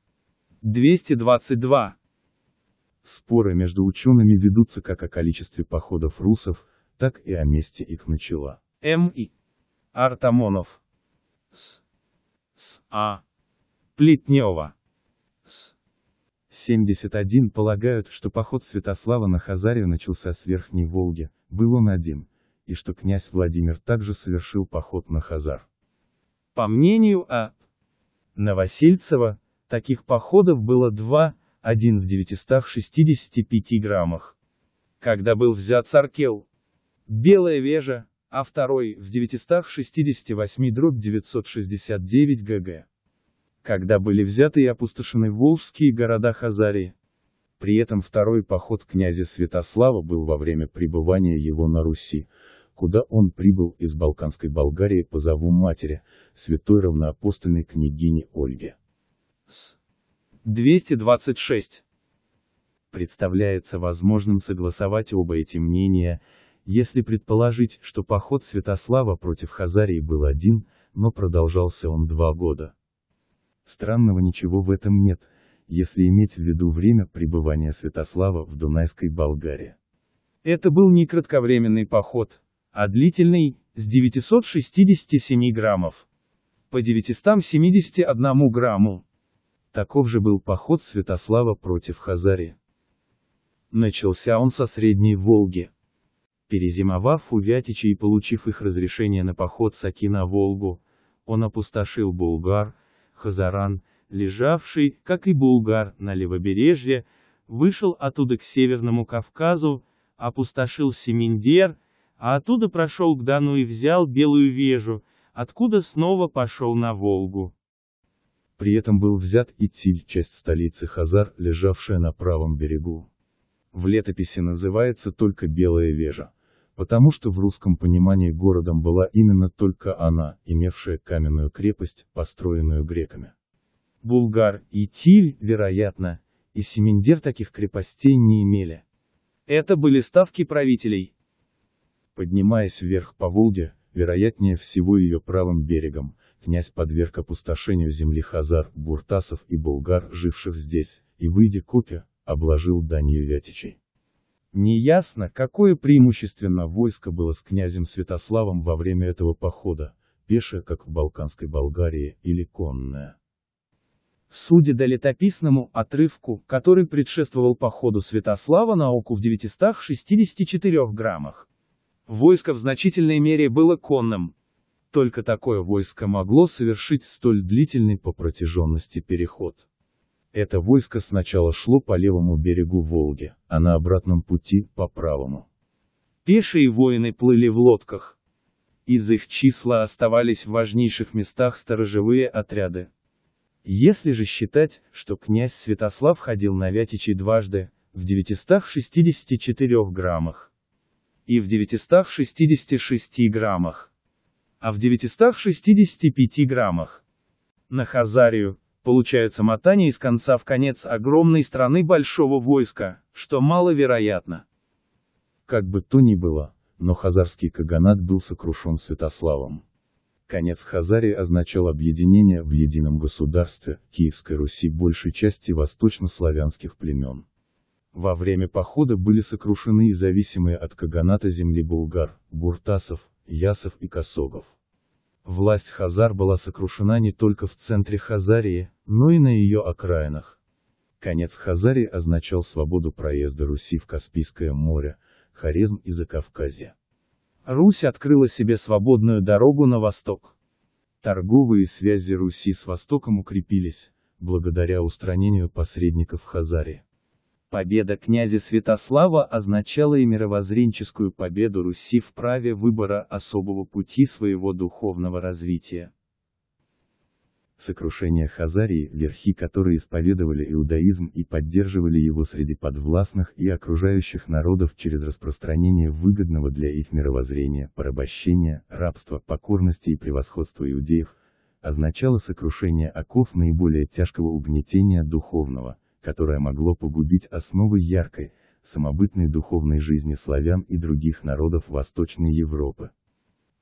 222. Споры между учеными ведутся как о количестве походов русов, так и о месте их начала. М. И. Артамонов. С. С. А. Плетнева. С. 71 полагают, что поход Святослава на Хазарию начался с Верхней Волги, был он один, и что князь Владимир также совершил поход на Хазар. По мнению А. Новосельцева, таких походов было два, один в 965 граммах. Когда был взят Саркел, Белая Вежа, а второй в 968 дробь 969 ГГ. Когда были взяты и опустошены волжские города Хазарии. При этом второй поход князя Святослава был во время пребывания его на Руси, куда он прибыл из Балканской Болгарии по зову матери, святой равноапостольной княгини Ольги. С. 226. Представляется возможным согласовать оба эти мнения, если предположить, что поход Святослава против Хазарии был один, но продолжался он два года. Странного ничего в этом нет, если иметь в виду время пребывания Святослава в Дунайской Болгарии. Это был не кратковременный поход, а длительный – с 967 граммов по 971 грамму. Таков же был поход Святослава против Хазари. Начался он со Средней Волги. Перезимовав у Вятича и получив их разрешение на поход Саки на Волгу, он опустошил Булгар, Хазаран, лежавший, как и Булгар, на левобережье, вышел оттуда к Северному Кавказу, опустошил Семендер, а оттуда прошел к Дону и взял Белую Вежу, откуда снова пошел на Волгу. При этом был взят и Итиль, часть столицы Хазар, лежавшая на правом берегу. В летописи называется только Белая Вежа, потому что в русском понимании городом была именно только она, имевшая каменную крепость, построенную греками. Булгар, и Тиль, вероятно, и Семендер таких крепостей не имели. Это были ставки правителей, Поднимаясь вверх по Волге, вероятнее всего ее правым берегом, князь подверг опустошению земли хазар, буртасов и булгар, живших здесь, и, выйдя к обложил данью Вятичей. Неясно, какое преимущественно войско было с князем Святославом во время этого похода, пешее, как в Балканской Болгарии, или конное. Судя до летописному отрывку, который предшествовал походу Святослава на Оку в 964 граммах, Войско в значительной мере было конным. Только такое войско могло совершить столь длительный по протяженности переход. Это войско сначала шло по левому берегу Волги, а на обратном пути – по правому. Пешие воины плыли в лодках. Из их числа оставались в важнейших местах сторожевые отряды. Если же считать, что князь Святослав ходил на вятичи дважды, в 964 граммах, и в 966 граммах, а в 965 граммах. На Хазарию, получается мотание из конца в конец огромной страны большого войска, что маловероятно. Как бы то ни было, но хазарский каганат был сокрушен Святославом. Конец Хазарии означал объединение в едином государстве Киевской Руси большей части восточнославянских племен. Во время похода были сокрушены и зависимые от каганата земли Булгар, Буртасов, Ясов и Косогов. Власть Хазар была сокрушена не только в центре Хазарии, но и на ее окраинах. Конец Хазарии означал свободу проезда Руси в Каспийское море, Хорезм и Закавказье. Русь открыла себе свободную дорогу на восток. Торговые связи Руси с Востоком укрепились, благодаря устранению посредников Хазарии. Победа князя Святослава означала и мировоззренческую победу Руси в праве выбора особого пути своего духовного развития. Сокрушение Хазарии, верхи которые исповедовали иудаизм и поддерживали его среди подвластных и окружающих народов через распространение выгодного для их мировоззрения, порабощения, рабства, покорности и превосходства иудеев, означало сокрушение оков наиболее тяжкого угнетения духовного, которое могло погубить основы яркой, самобытной духовной жизни славян и других народов Восточной Европы.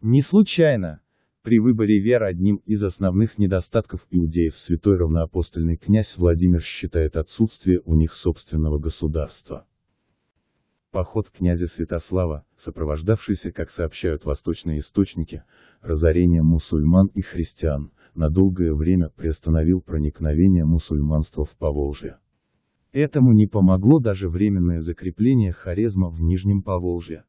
Не случайно, при выборе веры одним из основных недостатков иудеев святой равноапостольный князь Владимир считает отсутствие у них собственного государства. Поход князя Святослава, сопровождавшийся, как сообщают восточные источники, разорением мусульман и христиан, на долгое время приостановил проникновение мусульманства в Поволжье. Этому не помогло даже временное закрепление Хорезма в Нижнем Поволжье.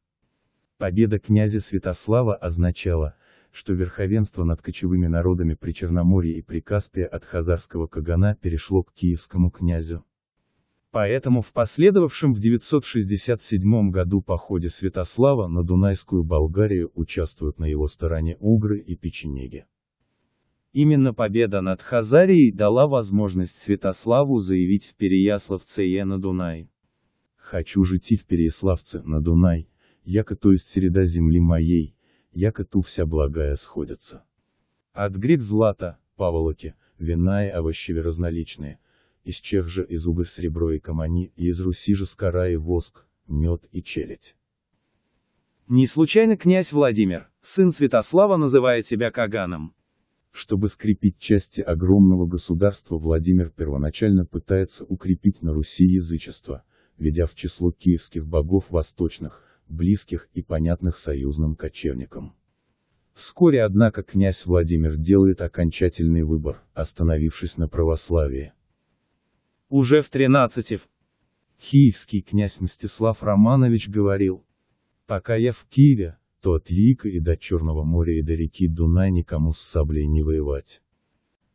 Победа князя Святослава означала, что верховенство над кочевыми народами при Черноморье и при Прикаспии от хазарского кагана перешло к киевскому князю. Поэтому в последовавшем в 967 году походе Святослава на Дунайскую Болгарию участвуют на его стороне угры и печенеги. Именно победа над Хазарией дала возможность Святославу заявить в Переяславце «Я на Дунай». «Хочу жить в Переяславце, на Дунай, яко то есть середа земли моей, яко ту вся благая сходится». От грек злата, паволоки, вина и овощеве разноличные, из чех же из уголь сребро и камани, и из руси же скара и воск, мед и челядь. Не случайно князь Владимир, сын Святослава называет себя Каганом. Чтобы скрепить части огромного государства Владимир первоначально пытается укрепить на Руси язычество, ведя в число киевских богов восточных, близких и понятных союзным кочевникам. Вскоре, однако, князь Владимир делает окончательный выбор, остановившись на православии. Уже в 13 в Киевский князь Мстислав Романович говорил, «Пока я в Киеве, то от Лика и до Черного моря и до реки Дуна никому с саблей не воевать.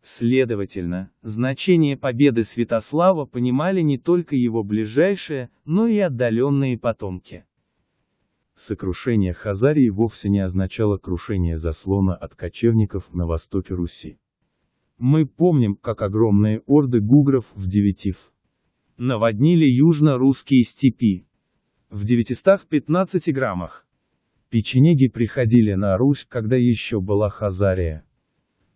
Следовательно, значение победы Святослава понимали не только его ближайшие, но и отдаленные потомки. Сокрушение Хазарии вовсе не означало крушение заслона от кочевников на востоке Руси. Мы помним, как огромные орды гугров в Девятив наводнили южно-русские степи. В 915 граммах Печенеги приходили на Русь, когда еще была Хазария.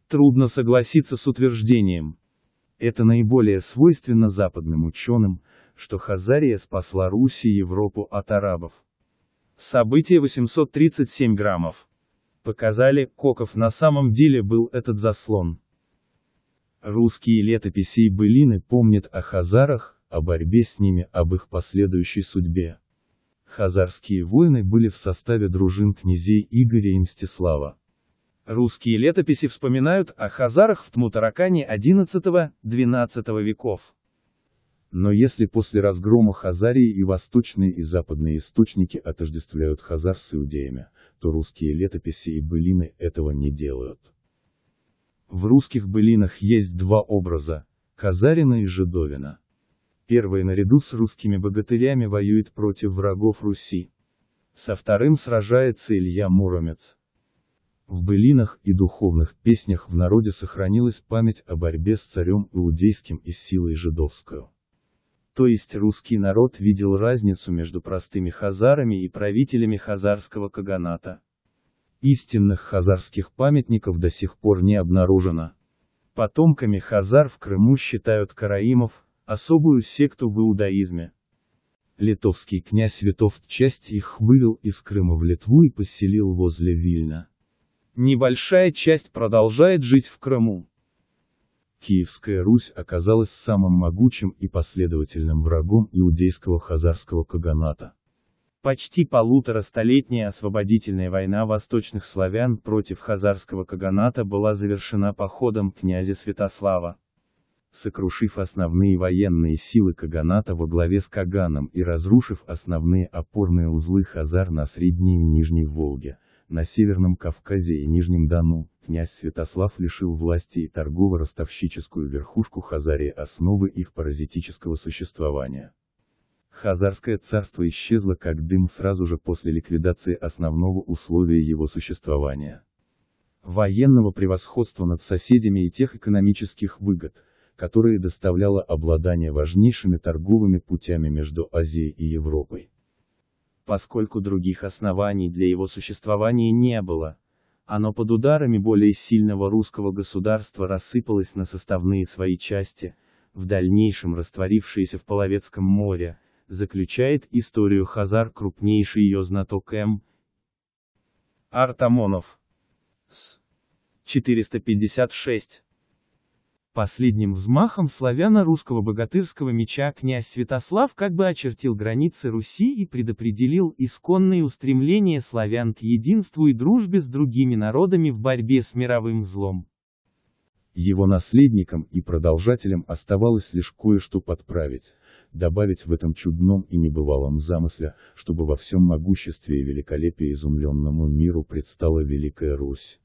Трудно согласиться с утверждением. Это наиболее свойственно западным ученым, что Хазария спасла Русь и Европу от арабов. Событие 837 граммов. Показали, Коков, на самом деле был этот заслон. Русские летописи и былины помнят о хазарах, о борьбе с ними, об их последующей судьбе. Хазарские воины были в составе дружин князей Игоря и Мстислава. Русские летописи вспоминают о хазарах в Тмутаракане XI-XII веков. Но если после разгрома Хазарии и восточные и западные источники отождествляют Хазар с иудеями, то русские летописи и былины этого не делают. В русских былинах есть два образа – Хазарина и Жидовина. Первый наряду с русскими богатырями воюет против врагов Руси. Со вторым сражается Илья Муромец. В былинах и духовных песнях в народе сохранилась память о борьбе с царем иудейским и силой жидовскую. То есть русский народ видел разницу между простыми хазарами и правителями хазарского каганата. Истинных хазарских памятников до сих пор не обнаружено. Потомками хазар в Крыму считают караимов, особую секту в иудаизме. Литовский князь Витовт часть их вывел из Крыма в Литву и поселил возле Вильна. Небольшая часть продолжает жить в Крыму. Киевская Русь оказалась самым могучим и последовательным врагом иудейского хазарского каганата. Почти полуторастолетняя освободительная война восточных славян против хазарского каганата была завершена походом князя Святослава сокрушив основные военные силы Каганата во главе с Каганом и разрушив основные опорные узлы Хазар на Средней и Нижней Волге, на Северном Кавказе и Нижнем Дону, князь Святослав лишил власти и торгово-ростовщическую верхушку Хазарии основы их паразитического существования. Хазарское царство исчезло как дым сразу же после ликвидации основного условия его существования. Военного превосходства над соседями и тех экономических выгод – которые доставляло обладание важнейшими торговыми путями между Азией и Европой. Поскольку других оснований для его существования не было, оно под ударами более сильного русского государства рассыпалось на составные свои части, в дальнейшем растворившееся в Половецком море, заключает историю Хазар крупнейший ее знаток М. Артамонов. С. 456. Последним взмахом славяно-русского богатырского меча князь Святослав как бы очертил границы Руси и предопределил исконные устремления славян к единству и дружбе с другими народами в борьбе с мировым злом. Его наследникам и продолжателям оставалось лишь кое-что подправить, добавить в этом чудном и небывалом замысле, чтобы во всем могуществе и великолепии изумленному миру предстала Великая Русь.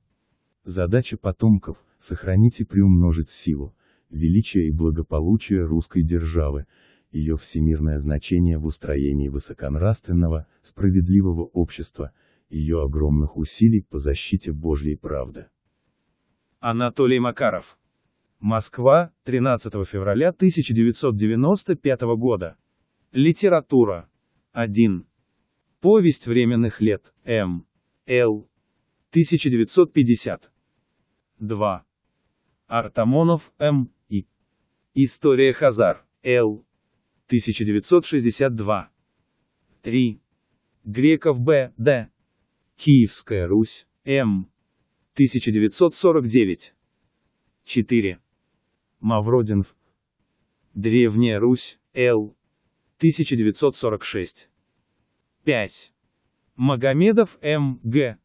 Задача потомков – сохранить и приумножить силу, величие и благополучие русской державы, ее всемирное значение в устроении высоконравственного, справедливого общества, ее огромных усилий по защите Божьей правды. Анатолий Макаров. Москва, 13 февраля 1995 года. Литература. 1. Повесть временных лет. М. Л. 1950. 2. Артамонов, М. И. История Хазар, Л. 1962. 3. Греков, Б. Д. Киевская Русь, М. 1949. 4. Мавродинов. Древняя Русь, Л. 1946. 5. Магомедов М. Г.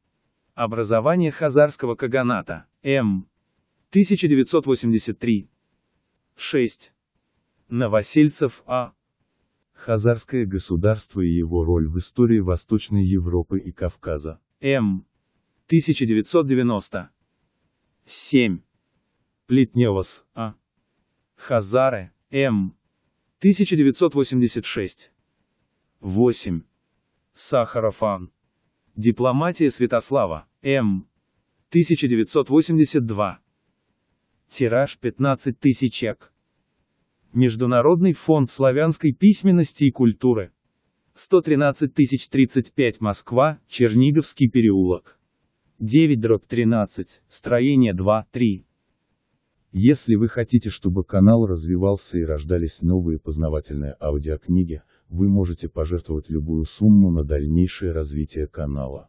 Образование хазарского каганата. М. 1983. 6. Новосельцев А. Хазарское государство и его роль в истории Восточной Европы и Кавказа. М. 1990. 7. Плетневос А. Хазары. М. 1986. 8. Сахаров Ан. Дипломатия Святослава. М. 1982. Тираж 15 тысяч эк. Международный фонд славянской письменности и культуры. 113 035 Москва, Черниговский переулок. 9 дробь 13, строение 2, 3. Если вы хотите, чтобы канал развивался и рождались новые познавательные аудиокниги, вы можете пожертвовать любую сумму на дальнейшее развитие канала.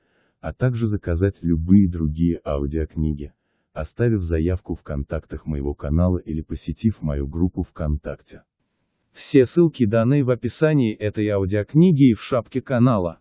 а также заказать любые другие аудиокниги, оставив заявку в контактах моего канала или посетив мою группу ВКонтакте. Все ссылки даны в описании этой аудиокниги и в шапке канала.